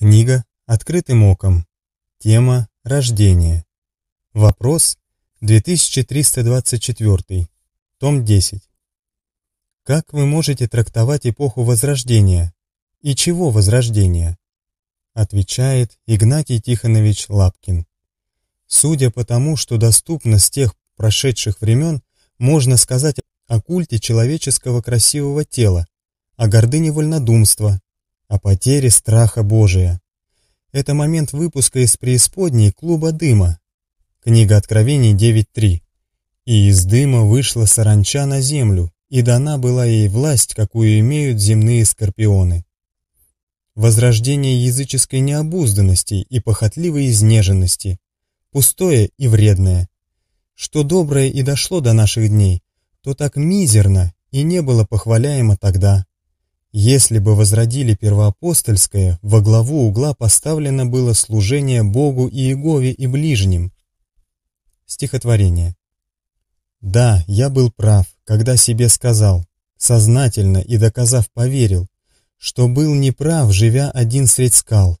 Книга «Открытым оком». Тема «Рождение». Вопрос 2324, том 10. Как вы можете трактовать эпоху Возрождения? И чего Возрождение? Отвечает Игнатий Тихонович Лапкин. Судя по тому, что доступно с тех прошедших времен, можно сказать о культе человеческого красивого тела, о гордыне вольнодумства, о потере страха Божия. Это момент выпуска из преисподней клуба дыма. Книга Откровений 9.3. «И из дыма вышла саранча на землю, и дана была ей власть, какую имеют земные скорпионы». Возрождение языческой необузданности и похотливой изнеженности, пустое и вредное. Что доброе и дошло до наших дней, то так мизерно и не было похваляемо тогда. Если бы возродили первоапостольское, во главу угла поставлено было служение Богу и Иегове и ближним. Стихотворение. Да, я был прав, когда себе сказал, сознательно и доказав поверил, что был неправ, живя один средь скал,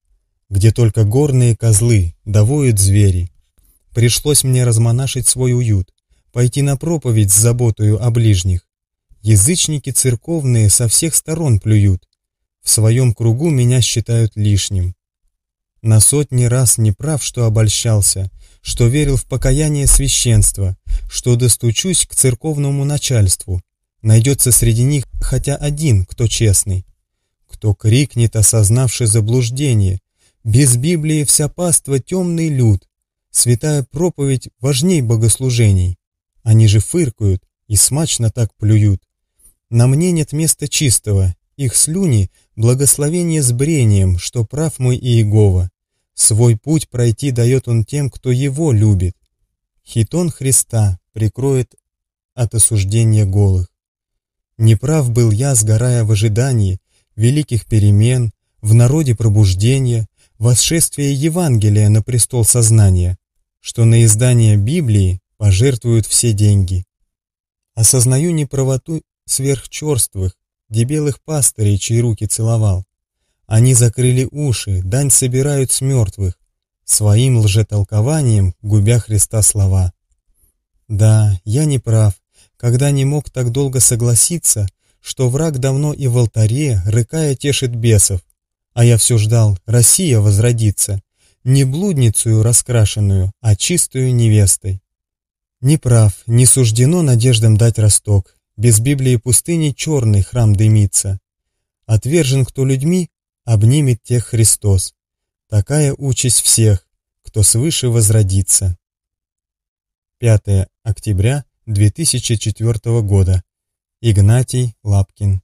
где только горные козлы довоют звери. Пришлось мне размонашить свой уют, пойти на проповедь с заботою о ближних, Язычники церковные со всех сторон плюют. В своем кругу меня считают лишним. На сотни раз не прав, что обольщался, что верил в покаяние священства, что достучусь к церковному начальству. Найдется среди них хотя один, кто честный. Кто крикнет, осознавши заблуждение. Без Библии вся паства темный люд. Святая проповедь важней богослужений. Они же фыркают и смачно так плюют. На мне нет места чистого, их слюни — благословение с брением, что прав мой Иегова. Свой путь пройти дает он тем, кто его любит. Хитон Христа прикроет от осуждения голых. Неправ был я, сгорая в ожидании великих перемен, в народе пробуждения, восшествия Евангелия на престол сознания, что на издание Библии пожертвуют все деньги. Осознаю неправоту сверхчерствых, дебелых пастырей, чьи руки целовал. Они закрыли уши, дань собирают с мертвых, своим лжетолкованием губя Христа слова. Да, я не прав, когда не мог так долго согласиться, что враг давно и в алтаре, рыкая, тешит бесов. А я все ждал, Россия возродится, не блудницую раскрашенную, а чистую невестой. Не прав, не суждено надеждам дать росток, без Библии пустыни черный храм дымится. Отвержен кто людьми, обнимет тех Христос. Такая участь всех, кто свыше возродится. 5 октября 2004 года. Игнатий Лапкин